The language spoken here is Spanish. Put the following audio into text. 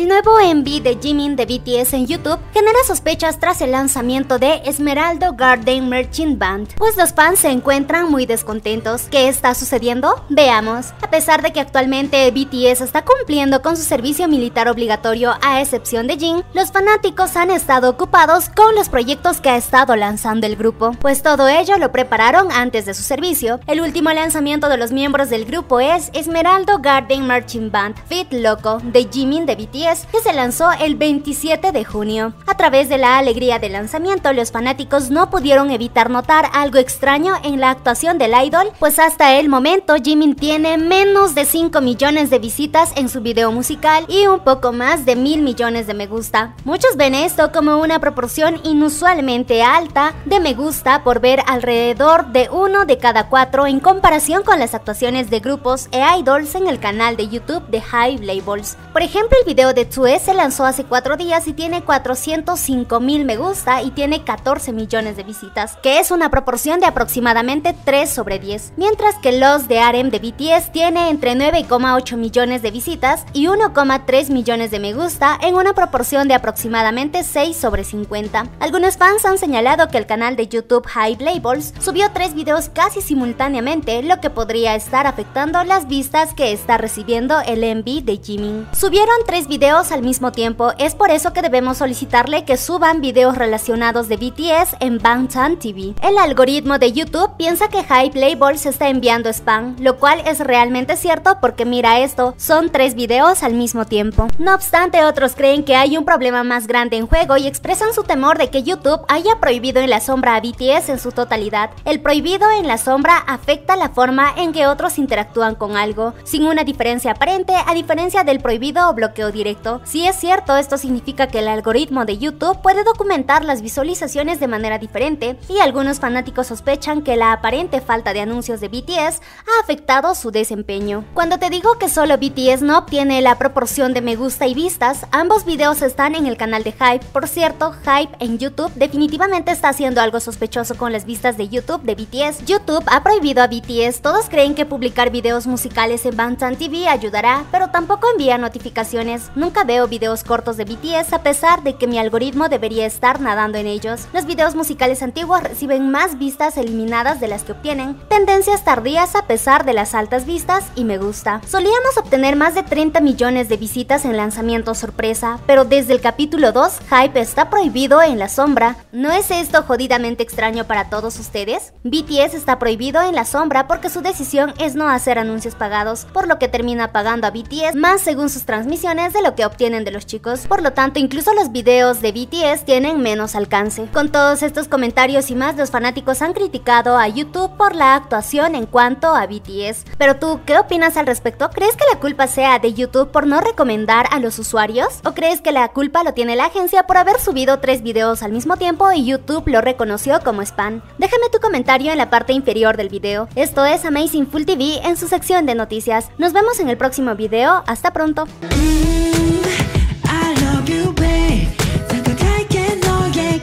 El nuevo MV de Jimin de BTS en YouTube genera sospechas tras el lanzamiento de Esmeraldo Garden Merchant Band, pues los fans se encuentran muy descontentos. ¿Qué está sucediendo? Veamos. A pesar de que actualmente BTS está cumpliendo con su servicio militar obligatorio a excepción de Jin, los fanáticos han estado ocupados con los proyectos que ha estado lanzando el grupo, pues todo ello lo prepararon antes de su servicio. El último lanzamiento de los miembros del grupo es Esmeraldo Garden Merchant Band Fit Loco de Jimin de BTS que se lanzó el 27 de junio. A través de la alegría del lanzamiento, los fanáticos no pudieron evitar notar algo extraño en la actuación del idol, pues hasta el momento Jimin tiene menos de 5 millones de visitas en su video musical y un poco más de mil millones de me gusta. Muchos ven esto como una proporción inusualmente alta de me gusta por ver alrededor de uno de cada cuatro en comparación con las actuaciones de grupos e idols en el canal de YouTube de Hive Labels. Por ejemplo, el video de Tetsue se lanzó hace 4 días y tiene 405 mil me gusta y tiene 14 millones de visitas, que es una proporción de aproximadamente 3 sobre 10. Mientras que Los de Arem de BTS tiene entre 9,8 millones de visitas y 1,3 millones de me gusta en una proporción de aproximadamente 6 sobre 50. Algunos fans han señalado que el canal de YouTube Hype Labels subió 3 videos casi simultáneamente, lo que podría estar afectando las vistas que está recibiendo el MV de Jimin. Subieron 3 videos al mismo tiempo. Es por eso que debemos solicitarle que suban videos relacionados de BTS en Bangtan TV. El algoritmo de YouTube piensa que Hype Playboy se está enviando spam, lo cual es realmente cierto porque mira esto, son tres videos al mismo tiempo. No obstante, otros creen que hay un problema más grande en juego y expresan su temor de que YouTube haya prohibido en la sombra a BTS en su totalidad. El prohibido en la sombra afecta la forma en que otros interactúan con algo, sin una diferencia aparente a diferencia del prohibido o bloqueo directo. Si es cierto, esto significa que el algoritmo de YouTube puede documentar las visualizaciones de manera diferente y algunos fanáticos sospechan que la aparente falta de anuncios de BTS ha afectado su desempeño. Cuando te digo que solo BTS no obtiene la proporción de me gusta y vistas, ambos videos están en el canal de Hype. Por cierto, Hype en YouTube definitivamente está haciendo algo sospechoso con las vistas de YouTube de BTS. YouTube ha prohibido a BTS, todos creen que publicar videos musicales en Bangtan TV ayudará, pero tampoco envía notificaciones. Nunca veo videos cortos de BTS a pesar de que mi algoritmo debería estar nadando en ellos. Los videos musicales antiguos reciben más vistas eliminadas de las que obtienen, tendencias tardías a pesar de las altas vistas y me gusta. Solíamos obtener más de 30 millones de visitas en lanzamiento sorpresa, pero desde el capítulo 2, Hype está prohibido en la sombra. ¿No es esto jodidamente extraño para todos ustedes? BTS está prohibido en la sombra porque su decisión es no hacer anuncios pagados, por lo que termina pagando a BTS más según sus transmisiones de lo que obtienen de los chicos, por lo tanto incluso los videos de BTS tienen menos alcance. Con todos estos comentarios y más, los fanáticos han criticado a YouTube por la actuación en cuanto a BTS. Pero tú, ¿qué opinas al respecto? ¿Crees que la culpa sea de YouTube por no recomendar a los usuarios? ¿O crees que la culpa lo tiene la agencia por haber subido tres videos al mismo tiempo y YouTube lo reconoció como spam? Déjame tu comentario en la parte inferior del video. Esto es Amazing Full TV en su sección de noticias. Nos vemos en el próximo video. Hasta pronto.